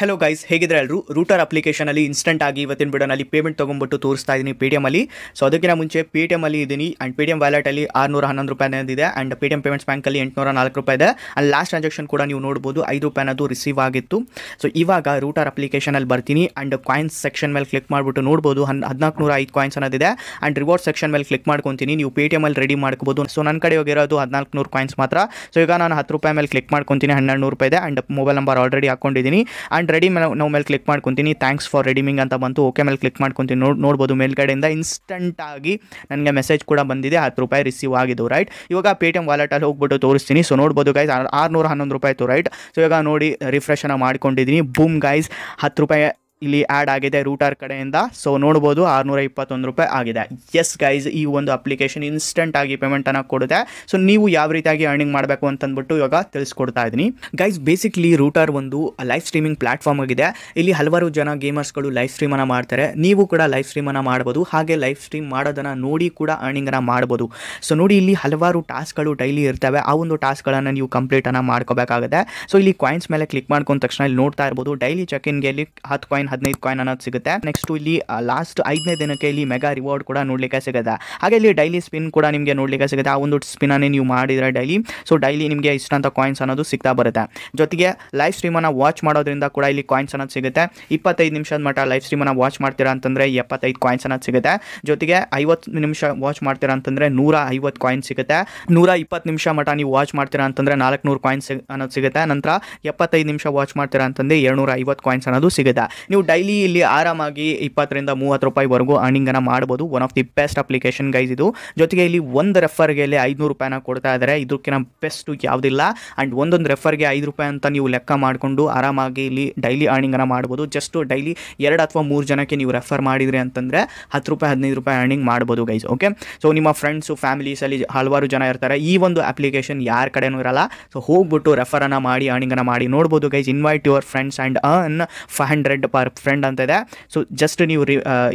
hello guys ಹೇಗಿದ್ರೆ ಎಲ್ಲರೂ router ಅಪ್ಲಿಕೇಶನಲ್ಲಿ instant ಆಗಿ ಇವತ್ತಿನ ಬಿಡೋನಲ್ಲಿ ಪೇಮೆಂಟ್ ತಗೊಂಡ್ಬಿಟ್ಟು ತೋರಿಸ್ತಾ ಇದ್ದೀನಿ ಪಿ ಟಿ ಸೊ ಅದಕ್ಕಿಂತ ಮುಂಚೆ ಪೇ ಟಿ ಇದೀನಿ ಇದ್ದೀನಿ ಆ್ಯಂಡ್ ಪೇ ಟಿ ಎಮ್ ವ್ಯಾಲೆಟಲ್ಲಿ ಆರುನೂರ ಹನ್ನೊಂದು ರೂಪಾಯಿ ಇದೆ ಆ್ಯಂಡ್ ಪೇಟಿಎಂ ಪೇಮೆಂಟ್ಸ್ ಬ್ಯಾಂಕಲ್ಲಿ ಎಂಟುನೂರ ನಾಲ್ಕು ರೂಪಾಯಿ ಇದೆ ಆ್ಯಂಡ್ ಲಾಸ್ಟ್ ಟ್ರಾನ್ಸಾಕ್ಷನ್ ಕೂಡ ನೀವು ನೋಡ್ಬೋದು ಐದು ರೂಪಾಯಿ ಅನ್ನೋದು ರಿಸೀವ್ ಆಗಿತ್ತು ಸೊ ಇವಾಗ ರೂಟರ್ ಅಪ್ಲಿಕೇಶನಲ್ಲಿ ಬರ್ತೀನಿ ಆ್ಯಂಡ್ ಕಾಯಿನ್ಸ್ ಸೆಕ್ಷನ್ ಮೇಲೆ ಕ್ಲಿಕ್ ಮಾಡಿಬಿಟ್ಟು ನೋಡ್ಬೋದು ಹನ್ ಹದಿನಾಲ್ಕು ನೂರ ಐದು ಕಾಯಿನ್ಸ್ ಅನ್ನೋದಿದೆ ಆ್ಯಂಡ್ ರಿವಾರ್ಡ್ ಸೆಕ್ಷನ್ ಮೇಲೆ ಕ್ಲಿಕ್ ಮಾಡ್ಕೊತೀನಿ ನೀವು ಪೇ ಟಿ ಅಲ್ಲಿ ರೆಡಿ ಮಾಡ್ಕೋಬೋದು ಸೊ ನನ್ನ ಕಡೆ ಹೋಗಿರೋದು ಹದಿನಾಲ್ಕು ನೂರು ಕಾಯಿನ್ಸ್ ಮಾತ್ರ ಸೊ ಈಗ ನಾನು ಹತ್ತು ರೂಪಾಯಿ ಮೇಲೆ ಕ್ಲಿಕ್ ಮಾಡ್ಕೊತೀನಿ ಹನ್ನೆರಡು ನೂರು ರೂಪಾಯಿ ಇದೆ ಆ್ಯಂಡ್ ಮೊಬೈಲ್ ನಂಬರ್ ಆಲ್ರೆಡಿ ಹಾಕೊಂಡಿದ್ದೀನಿ ಆ್ಯಂಡ್ ಆ್ಯಂಡ್ ರೆಡಿ ನಾವು ಮೇಲೆ ಕ್ಲಿಕ್ ಮಾಡ್ಕೊತೀನಿ ಥ್ಯಾಂಕ್ಸ್ ಫಾರ್ ರೆಡಿಮಿಂಗ್ ಅಂತ ಬಂತು ಓಕೆ ಮೇಲೆ ಕ್ಲಿಕ್ ಮಾಡ್ಕೊತೀನಿ ನೋಡಿ ನೋಡ್ಬೋದು ಮೇಲ್ಗಡೆಯಿಂದ ಇನ್ಸ್ಟಂಟಾಗಿ ನನಗೆ ಮೆಸೇಜ್ ಕೂಡ ಬಂದಿದೆ ಹತ್ತು ರೂಪಾಯಿ ರಿಸೀವ್ ಆಗಿದ್ದು ರೈಟ್ ಇವಾಗ ಪೇ ಟಿ ಎಮ್ ವಾಲೆಟಲ್ಲಿ ಹೋಗ್ಬಿಟ್ಟು ತೋರಿಸ್ತೀನಿ ಸೊ ನೋಡ್ಬೋದು ಗೈಸ್ ಆರುನೂರ ಹನ್ನೊಂದು ರೂಪಾಯಿ ರೈಟ್ ಸೊ ಇವಾಗ ನೋಡಿ ರಿಫ್ರೆಶನ್ನ ಮಾಡ್ಕೊಂಡಿದ್ದೀನಿ ಬೂಮ್ ಗೈಸ್ ಹತ್ತು ರೂಪಾಯಿ ಇಲ್ಲಿ ಆ್ಯಡ್ ಆಗಿದೆ ರೂಟಾರ್ ಕಡೆಯಿಂದ ಸೊ ನೋಡ್ಬೋದು ಆರುನೂರ ಇಪ್ಪತ್ತೊಂದು ರೂಪಾಯಿ ಆಗಿದೆ ಎಸ್ ಗೈಸ್ ಈ ಒಂದು ಅಪ್ಲಿಕೇಶನ್ ಇನ್ಸ್ಟೆಂಟ್ ಆಗಿ ಪೇಮೆಂಟನ್ನು ಕೊಡುತ್ತೆ ಸೊ ನೀವು ಯಾವ ರೀತಿಯಾಗಿ ಅರ್ನಿಂಗ್ ಮಾಡಬೇಕು ಅಂತಂದ್ಬಿಟ್ಟು ಇವಾಗ ತಿಳಿಸ್ಕೊಡ್ತಾ ಇದ್ದೀನಿ ಗೈಸ್ ಬೇಸಿಕ್ಲಿ ರೂಟಾರ್ ಒಂದು ಲೈವ್ ಸ್ಟ್ರೀಮಿಂಗ್ ಪ್ಲಾಟ್ಫಾರ್ಮ್ ಆಗಿದೆ ಇಲ್ಲಿ ಹಲವಾರು ಜನ ಗೇಮರ್ಸ್ಗಳು ಲೈವ್ ಅನ್ನು ಮಾಡ್ತಾರೆ ನೀವು ಕೂಡ ಲೈವ್ ಅನ್ನ ಮಾಡ್ಬೋದು ಹಾಗೆ ಲೈವ್ ಸ್ಟ್ರೀಮ್ ಮಾಡೋದನ್ನು ನೋಡಿ ಕೂಡ ಅರ್ನಿಂಗನ್ನು ಮಾಡ್ಬೋದು ಸೊ ನೋಡಿ ಇಲ್ಲಿ ಹಲವಾರು ಟಾಸ್ಕ್ಗಳು ಡೈಲಿ ಇರ್ತವೆ ಆ ಒಂದು ಟಾಸ್ಕ್ಗಳನ್ನು ನೀವು ಕಂಪ್ಲೀಟನ್ನು ಮಾಡ್ಕೋಬೇಕಾಗುತ್ತೆ ಸೊ ಇಲ್ಲಿ ಕಾಯಿನ್ಸ್ ಮೇಲೆ ಕ್ಲಿಕ್ ಮಾಡ್ಕೊಂಡ ತಕ್ಷಣ ಇಲ್ಲಿ ನೋಡ್ತಾ ಇರ್ಬೋದು ಡೈಲಿ ಚೆಕ್ ಇನ್ಗೆ ಇಲ್ಲಿ ಹತ್ತು ಕಾಯಿನ್ ಹದಿನೈದು ಕಾಯಿನ್ ಅನ್ನೋದು ಸಿಗುತ್ತೆ ನೆಕ್ಸ್ಟ್ ಇಲ್ಲಿ ಲಾಸ್ಟ್ ಐದನೇ ದಿನಕ್ಕೆ ಇಲ್ಲಿ ಮೆಗಾ ರಿವಾರ್ಡ್ ಕೂಡ ನೋಡ್ಲಿಕ್ಕೆ ಸಿಗುತ್ತೆ ಹಾಗೆ ಇಲ್ಲಿ ಡೈಲಿ ಸ್ಪಿನ್ ಕೂಡ ನಿಮಗೆ ನೋಡ್ಲಿಕ್ಕೆ ಸಿಗುತ್ತೆ ಆ ಒಂದು ಅನ್ನೇ ನೀವು ಮಾಡಿದ್ರೆ ಡೈಲಿ ಸೊ ಡೈಲಿ ನಿಮಗೆ ಇಷ್ಟಂತ ಕಾಯಿನ್ಸ್ ಅನ್ನೋದು ಸಿಗ್ತಾ ಬರುತ್ತೆ ಜೊತೆಗೆ ಲೈವ್ ಅನ್ನ ವಾಚ್ ಮಾಡೋದ್ರಿಂದ ಕೂಡ ಇಲ್ಲಿ ಕಾಯಿನ್ಸ್ ಅನ್ನೋದು ಸಿಗುತ್ತೆ ಇಪ್ಪತ್ತೈದು ನಿಮಿಷದ ಮಟ್ಟ ಲೈವ್ ಅನ್ನ ವಾಚ್ ಮಾಡ್ತೀರಾ ಅಂತಂದ್ರೆ ಎಪ್ಪತ್ತೈದು ಕಾಯಿನ್ಸ್ ಅನ್ನೋದು ಸಿಗುತ್ತೆ ಜೊತೆಗೆ ಐವತ್ತು ನಿಮಿಷ ವಾಚ್ ಮಾಡ್ತೀರಾ ಅಂತಂದ್ರೆ ನೂರ ಐವತ್ತು ಕಾಯಿನ್ ಸಿಗುತ್ತೆ ನೂರ ಇಪ್ಪತ್ತು ನಿಮಿಷ ಮಟ್ಟ ನೀವು ವಾಚ್ ಮಾಡ್ತೀರಾ ಅಂತಂದ್ರೆ ನಾಲ್ಕು ನೂರು ಕಾಯಿನ್ಸ್ ಅನ್ನೋದು ಸಿಗುತ್ತೆ ನಂತರ ಎಪ್ಪತ್ತೈದು ನಿಮಿಷ ವಾಚ್ ಮಾಡ್ತೀರಾ ಅಂತಂದ್ರೆ ನೂರ ಐವತ್ತು ಕಾಯಿನ್ಸ್ ಅನ್ನೋದು ಸಿಗುತ್ತೆ ನೀವು ಡೈಲಿ ಇಲ್ಲಿ ಆರಾಮಾಗಿ ಇಪ್ಪತ್ತರಿಂದ ಮೂವತ್ತು ರೂಪಾಯಿವರೆಗೂ ಅರ್ನಿಂಗನ್ನು ಮಾಡ್ಬೋದು one of the best application guys ಇದು ಜೊತೆಗೆ ಇಲ್ಲಿ ಒಂದು ರೆಫರ್ಗೆ ಇಲ್ಲಿ ಐದುನೂರು ರೂಪಾಯಿನ ಕೊಡ್ತಾ ಇದ್ದಾರೆ ಇದಕ್ಕಿಂತ ಬೆಸ್ಟು ಯಾವುದಿಲ್ಲ ಆ್ಯಂಡ್ ಒಂದೊಂದು ರೆಫರ್ಗೆ ಐದು ರೂಪಾಯಿ ಅಂತ ನೀವು ಲೆಕ್ಕ ಮಾಡಿಕೊಂಡು ಆರಾಮಾಗಿ ಇಲ್ಲಿ ಡೈಲಿ ಅರ್ನಿಂಗನ್ನು ಮಾಡ್ಬೋದು ಜಸ್ಟ್ ಡೈಲಿ ಎರಡು ಅಥವಾ ಮೂರು ಜನಕ್ಕೆ ನೀವು ರೆಫರ್ ಮಾಡಿದ್ರಿ ಅಂತಂದರೆ ಹತ್ತು ರೂಪಾಯಿ ಹದಿನೈದು ರೂಪಾಯಿ ಅರ್ನಿಂಗ್ ಮಾಡ್ಬೋದು ಗೈಸ್ ಓಕೆ ಸೊ ನಿಮ್ಮ ಫ್ರೆಂಡ್ಸು ಫ್ಯಾಮಿಲೀಸಲ್ಲಿ ಹಲವಾರು ಜನ ಇರ್ತಾರೆ ಈ ಒಂದು ಅಪ್ಲಿಕೇಶನ್ ಯಾರ ಕಡೆನೂ ಇರಲ್ಲ ಸೊ ಹೋಗ್ಬಿಟ್ಟು ರೆಫರನ್ನು ಮಾಡಿ ಅರ್ನಿಂಗನ್ನು ಮಾಡಿ ನೋಡ್ಬೋದು guys invite your friends and earn five hundred per are friend ಅಂತ ಇದೆ ಸೊ ಜಸ್ಟ್ ನೀವು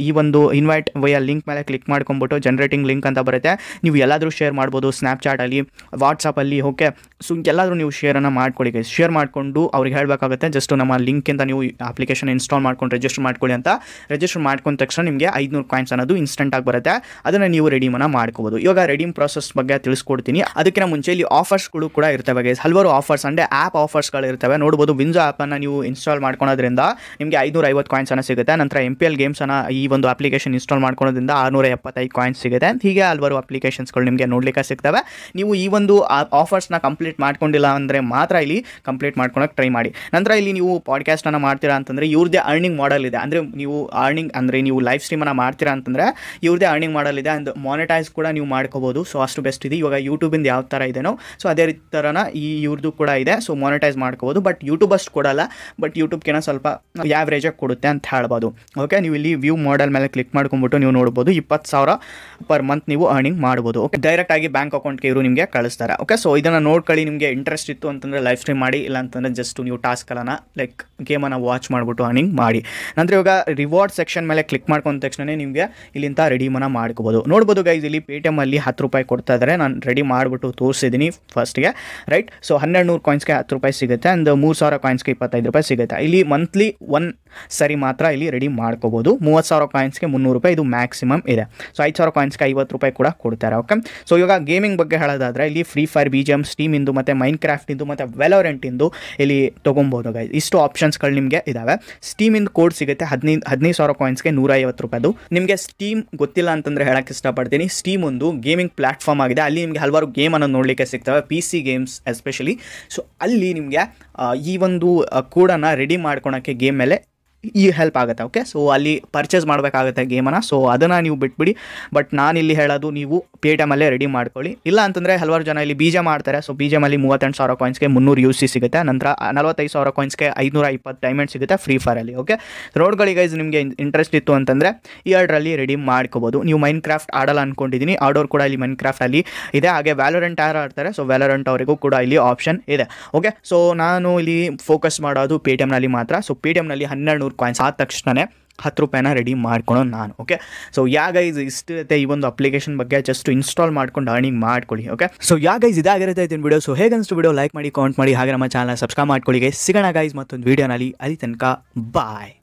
ಈ ಒಂದು ಇನ್ವೈಟ್ ವಯ ಲಿಂಕ್ ಮೇಲೆ ಕ್ಲಿಕ್ ಮಾಡ್ಕೊಂಬಿಟ್ಟು ಜನರೇಟಿಂಗ್ ಲಿಂಕ್ ಅಂತ ಬರುತ್ತೆ ನೀವು ಎಲ್ಲಾದರೂ ಶೇರ್ ಮಾಡ್ಬೋದು ಸ್ನ್ಯಾಪ್ಚಾಟಲ್ಲಿ ವಾಟ್ಸಪ್ಪಲ್ಲಿ ಓಕೆ ಸೊ ಎಲ್ಲಾದರೂ ನೀವು ಶೇರನ್ನು ಮಾಡ್ಕೊಳ್ಳಿ ಗೈಸ್ ಶೇರ್ ಮಾಡಿಕೊಂಡು ಅವ್ರಿಗೆ ಹೇಳಬೇಕಾಗುತ್ತೆ ಜಸ್ಟ್ ನಮ್ಮ ಲಿಂಕಿಂದ ನೀವು ಅಪ್ಲಿಕೇಶನ್ ಇನ್ಸ್ಟಾಲ್ ಮಾಡ್ಕೊಂಡು ರಿಜಿಸ್ಟರ್ ಮಾಡ್ಕೊಳ್ಳಿ ಅಂತ ರಿಜಿಸ್ಟರ್ ಮಾಡ್ಕೊಂಡ ತಕ್ಷಣ ನಿಮಗೆ ಐದುನೂರು ಕಾಯಿನ್ಸ್ ಅನ್ನೋದು ಇನ್ಸ್ಟೆಂಟ್ ಆಗಿ ಬರುತ್ತೆ ಅದನ್ನು ನೀವು ರೆಡೀಮನ್ನು ಮಾಡ್ಕೋಬೋದು ಇವಾಗ ರೆಡೀಮ್ ಪ್ರಾಸೆಸ್ ಬಗ್ಗೆ ತಿಳಿಸ್ಕೊಡ್ತೀನಿ ಅದಕ್ಕಿಂತ ಮುಂಚೆ ಇಲ್ಲಿ ಆಫರ್ಸ್ಗಳು ಕೂಡ ಇರ್ತವೆ ಗೈಸ್ ಹಲವಾರು ಆಫರ್ಸ್ ಅಂದರೆ ಆ್ಯಪ್ ಆಫರ್ಸ್ಗಳು ಇರ್ತವೆ ನೋಡ್ಬೋದು ವಿಂಜೋ ಆ್ಯಪನ್ನು ನೀವು ಇನ್ಸ್ಟಾಲ್ ಮಾಡ್ಕೊಳೋದ್ರಿಂದ ನಿಮಗೆ ಐನೂರ ಐವತ್ತು ಕಾಯಿನ್ಸನ್ನು ಸಿಗುತ್ತೆ ನಂತರ ಎಂ ಪಿ ಎಲ್ ಗೇಮ್ಸನ್ನು ಈ ಒಂದು ಅಪ್ಲಿಕೇಶನ್ ಇನ್ಸ್ಟಾಲ್ ಮಾಡ್ಕೊಳೋದ್ರಿಂದ ಆರುನೂರ ಎಪ್ಪತ್ತೈದು ಕಾಯಿನ್ಸ್ ಸಿಗುತ್ತೆ ಹೀಗೆ ಹಲವಾರು ಅಪ್ಲಿಕೇಶನ್ಸ್ಗಳು ನಿಮಗೆ ನೋಡಲಿಕ್ಕೆ ಸಿಗ್ತವೆ ನೀವು ಈ ಒಂದು ಆಫರ್ಸ್ನ ಕಂಪ್ಲೀಟ್ ಕಂಪ್ಲೀಟ್ ಮಾಡ್ಕೊಂಡಿಲ್ಲ ಅಂದರೆ ಮಾತ್ರ ಇಲ್ಲಿ ಕಂಪ್ಲೀಟ್ ಮಾಡ್ಕೊಳಕ್ಕೆ ಟ್ರೈ ಮಾಡಿ ನಂತರ ಇಲ್ಲಿ ನೀವು ಪಾಡ್ಕಾಸ್ಟನ್ನು ಮಾಡ್ತೀರಾ ಅಂತಂದರೆ ಇವ್ರದ್ದೇ ಅರ್ನಿಂಗ್ ಮಾಡಲ್ ಇದೆ ಅಂದರೆ ನೀವು ಅರ್ನಿಂಗ್ ಅಂದರೆ ನೀವು ಲೈವ್ ಸ್ಟ್ರೀಮನ್ನು ಮಾಡ್ತೀರಾ ಅಂತಂದರೆ ಇವ್ರದ್ದೇ ಅರ್ನಿಂಗ್ ಮಾಡಲ್ ಇದೆ ಅಂಡ್ ಮಾನಿಟೈಸ್ ಕೂಡ ನೀವು ಮಾಡ್ಕೋಬೋದು ಸೊ ಅಷ್ಟು ಬೆಸ್ಟ್ ಇದೆ ಇವಾಗ ಯೂಟ್ಯೂಬಿಂದ ಯಾವ ಥರ ಇದೆನೋ ಸೊ ಅದೇ ರೀತಿ ಥರನ ಈ ಇವ್ರದ್ದು ಕೂಡ ಇದೆ ಸೊ ಮಾನಿಟೈಸ್ ಮಾಡ್ಕೋಬೋದು ಬಟ್ ಯೂಟ್ಯೂಬ್ ಅಷ್ಟು ಕೊಡಲ್ಲ ಬಟ್ ಯೂಟ್ಯೂಬ್ಗೆನ ಸ್ವಲ್ಪ ಆ್ಯಾವ್ರೇಜಾಗಿ ಕೊಡುತ್ತೆ ಅಂತ ಹೇಳ್ಬೋದು ಓಕೆ ನೀವು ಇಲ್ಲಿ ವ್ಯೂ ಮಾಡಲ್ ಮೇಲೆ ಕ್ಲಿಕ್ ಮಾಡ್ಕೊಂಡ್ಬಿಟ್ಟು ನೀವು ನೋಡ್ಬೋದು ಇಪ್ಪತ್ತು ಸಾವಿರ ಪರ್ ಮಂತ್ ನೀವು ಅರ್ನಿಂಗ್ ಮಾಡ್ಬೋದು ಓಕೆ ಡೈರೆಕ್ಟಾಗಿ ಬ್ಯಾಂಕ್ ಅಕೌಂಟ್ಗೆ ಇವರು ನಿಮಗೆ ಕಳಿಸ್ತಾರೆ ಓಕೆ ಸೊ ಇದನ್ನು ನೋಡ್ಕೊಳ್ಳಿ ಗಾಡಿ ನಿಮಗೆ ಇಂಟ್ರೆಸ್ಟ್ ಇತ್ತು ಅಂತಂದರೆ ಲೈವ್ ಸ್ಟ್ರೀಮ್ ಮಾಡಿ ಇಲ್ಲ ಅಂತಂದರೆ ಜಸ್ಟ್ ನೀವು ಟಾಸ್ಕ್ಗಳನ್ನು ಲೈಕ್ ಗೇಮನ್ನು ವಾಚ್ ಮಾಡಿಬಿಟ್ಟು ಅರ್ನಿಂಗ್ ಮಾಡಿ ನಂತರ ಇವಾಗ ರಿವಾರ್ಡ್ ಸೆಕ್ಷನ್ ಮೇಲೆ ಕ್ಲಿಕ್ ಮಾಡ್ಕೊಂಡ ತಕ್ಷಣ ನಿಮಗೆ ಇಲ್ಲಿಂದ ರೆಡಿಮನ್ನು ಮಾಡ್ಕೋಬೋದು ನೋಡ್ಬೋದು ಗೈಸ್ ಇಲ್ಲಿ ಪೇ ಟಿ ಹತ್ತು ರೂಪಾಯಿ ಕೊಡ್ತಾ ಇದ್ದಾರೆ ನಾನು ರೆಡಿ ಮಾಡಿಬಿಟ್ಟು ತೋರಿಸಿದ್ದೀನಿ ಫಸ್ಟ್ಗೆ ರೈಟ್ ಸೊ ಹನ್ನೆರಡು ನೂರು ಕಾಯಿನ್ಸ್ಗೆ ಹತ್ತು ರೂಪಾಯಿ ಸಿಗುತ್ತೆ ಆ್ಯಂಡ್ ಮೂರು ಸಾವಿರ ಕಾಯಿನ್ಸ್ಗೆ ಇಪ್ಪತ್ತೈದು ರೂಪಾಯಿ ಸಿಗುತ್ತೆ ಇಲ್ಲಿ ಮಂತ್ಲಿ ಒನ್ ಸರಿ ಮಾತ್ರ ಇಲ್ಲಿ ರೆಡಿ ಮಾಡ್ಕೋಬೋದು ಮೂವತ್ತು ಸಾವಿರ ಕಾಯಿನ್ಸ್ಗೆ ಮುನ್ನೂರು ರೂಪಾಯಿ ಇದು ಮ್ಯಾಕ್ಸಿಮಮ್ ಇದೆ ಸೊ ಐದು ಸಾವಿರ ಕಾಯಿನ್ಸ್ಗೆ ಐವತ್ತು ರೂಪಾಯಿ ಕೂಡ ಕೊಡ್ತಾರೆ ಓಕೆ ಸೊ ಇವಾಗ ಗೇಮಿಂಗ್ ಬಗ್ಗೆ ಹೇಳೋದಾದರೆ ಇಲ್ಲಿ free fire B G M ಸ್ಟೀಮಿಂದ ಇಂದು ಮತ್ತು ಮೈನ್ ಇಂದು ಮತ್ತು ಇಂದು ಇಲ್ಲಿ ತೊಗೊಬೋದು ಗೈಸ್ ಇಷ್ಟು ಆಪ್ಷನ್ಸ್ಗಳು ನಿಮಗೆ ಇದ್ದಾವೆ ಇಂದ ಕೋಡ್ ಸಿಗುತ್ತೆ ಹದಿನೈದು ಹದಿನೈದು ಸಾವಿರ ಕಾಯಿನ್ಸ್ಗೆ ನೂರೈವತ್ತು ರೂಪಾಯಿದು ನಿಮಗೆ ಸ್ಟೀಮ್ ಗೊತ್ತಿಲ್ಲ ಅಂತಂದರೆ ಹೇಳಕ್ಕೆ ಇಷ್ಟಪಡ್ತೀನಿ ಸ್ಟೀಮ್ ಒಂದು ಗೇಮಿಂಗ್ ಪ್ಲಾಟ್ಫಾರ್ಮ್ ಆಗಿದೆ ಅಲ್ಲಿ ನಿಮಗೆ ಹಲವಾರು ಗೇಮ್ ಅನ್ನು ನೋಡಲಿಕ್ಕೆ ಸಿಗ್ತವೆ P C games especially so ಅಲ್ಲಿ ನಿಮಗೆ ಈ ಒಂದು ಕೋಡನ್ನು ರೆಡಿ ಮಾಡ್ಕೊಳಕ್ಕೆ ಗೇಮ್ ಮೇಲೆ ಈ ಹೆಲ್ಪ್ ಆಗುತ್ತೆ ಓಕೆ ಸೊ ಅಲ್ಲಿ ಪರ್ಚೇಸ್ ಮಾಡಬೇಕಾಗುತ್ತೆ ಗೇಮನ್ನು ಸೊ ಅದನ್ನು ನೀವು ಬಿಟ್ಬಿಡಿ ಬಟ್ ನಾನು ಇಲ್ಲಿ ಹೇಳೋದು ನೀವು ಪೇ ಎಮಲ್ಲೇ ರೆಡಿ ಮಾಡ್ಕೊಳ್ಳಿ ಇಲ್ಲ ಅಂತಂದರೆ ಹಲವಾರು ಜನ ಇಲ್ಲಿ ಬೀಜ ಮಾಡ್ತಾರೆ ಸೊ ಮಲ್ಲಿ ಮೂವತ್ತೆಂಟು ಸಾವಿರ ಕಾಯಿನ್ಸ್ಗೆ ಮುನ್ನೂರು ಯು ಸಿ ಸಿಗುತ್ತೆ ನಂತರ ನಲವತ್ತೈದು ಸಾವಿರ ಕಾಯಿನ್ಸ್ಗೆ ಐನೂರ ಇಪ್ಪತ್ತು ಡೈಮಂಡ್ ಸಿಗುತ್ತೆ ಫ್ರೀ ಫೈರಲ್ಲಿ ಓಕೆ ರೋಡ್ಗಳಿಗೈಸ್ ನಿಮಗೆ ಇಂಟ್ರೆಸ್ಟ್ ಇತ್ತು ಅಂತಂದರೆ ಈ ಎರಡರಲ್ಲಿ ರೆಡಿ ಮಾಡ್ಕೋಬೋದು ನೀವು ಮೈನ್ ಕ್ರಾಫ್ಟ್ ಆಡಲ್ಲ ಅಂದ್ಕೊಂಡಿದ್ದೀನಿ ಆಡೋರು ಕೂಡ ಇಲ್ಲಿ ಮೈನ್ ಕ್ರಾಫ್ಟಲ್ಲಿ ಇದೆ ಹಾಗೆ ವ್ಯಾಲೋರೆಂಟ್ ಯಾರು ಆಡ್ತಾರೆ ಸೊ ವ್ಯಾಲೋರೆಂಟ್ ಅವರಿಗೂ ಕೂಡ ಇಲ್ಲಿ ಆಪ್ಷನ್ ಇದೆ ಓಕೆ ಸೊ ನಾನು ಇಲ್ಲಿ ಫೋಕಸ್ ಮಾಡೋದು ಪೇ ಟಿ ಎಮ್ನಲ್ಲಿ ಮಾತ್ರ ಸೊ ಪೇ ಟಿ ಎಮ್ನಲ್ಲಿ ಹನ್ನೆರಡು ಐನೂರು ಕಾಯಿನ್ಸ್ ಆದ ತಕ್ಷಣ ಹತ್ತು ರೂಪಾಯಿನ ರೆಡಿ ಮಾಡ್ಕೊಳ್ಳೋ ನಾನು ಓಕೆ ಸೊ ಯಾಗೈಸ್ ಇಷ್ಟಿರುತ್ತೆ ಈ ಒಂದು ಅಪ್ಲಿಕೇಶನ್ ಬಗ್ಗೆ ಜಸ್ಟ್ ಇನ್ಸ್ಟಾಲ್ ಮಾಡ್ಕೊಂಡು ಅರ್ನಿಂಗ್ ಮಾಡ್ಕೊಳ್ಳಿ ಓಕೆ ಸೊ ಗೈಸ್ ಇದಾಗಿರುತ್ತೆ ಇದನ್ನ ವಿಡಿಯೋ ಸೊ ಹೇಗೆ ವಿಡಿಯೋ ಲೈಕ್ ಮಾಡಿ ಕಾಮೆಂಟ್ ಮಾಡಿ ಹಾಗೆ ನಮ್ಮ ಚಾನಲ್ ಸಬ್ಸ್ಕ್ರೈಬ್ ಮಾಡ್ಕೊಳ್ಳಿ ಸಿಗೋಣ ಗೈಸ್ ಮತ್ತೊಂದು ವೀಡಿಯೋನಲ್ಲಿ ಅಲ್ಲಿ ತನಕ ಬಾಯ್